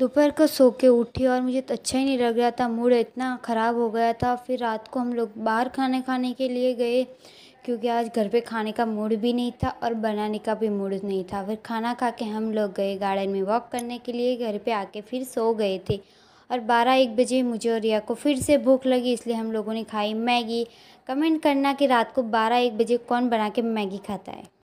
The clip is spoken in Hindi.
दोपहर को सो के उठी और मुझे तो अच्छा ही नहीं लग रहा था मूड इतना ख़राब हो गया था फिर रात को हम लोग बाहर खाने खाने के लिए गए क्योंकि आज घर पे खाने का मूड भी नहीं था और बनाने का भी मूड नहीं था फिर खाना खा के हम लोग गए गार्डन में वॉक करने के लिए घर पे आके फिर सो गए थे और बारह एक बजे मुझे और रिया को फिर से भूख लगी इसलिए हम लोगों ने खाई मैगी कमेंट करना कि रात को बारह एक बजे कौन बना के मैगी खाता है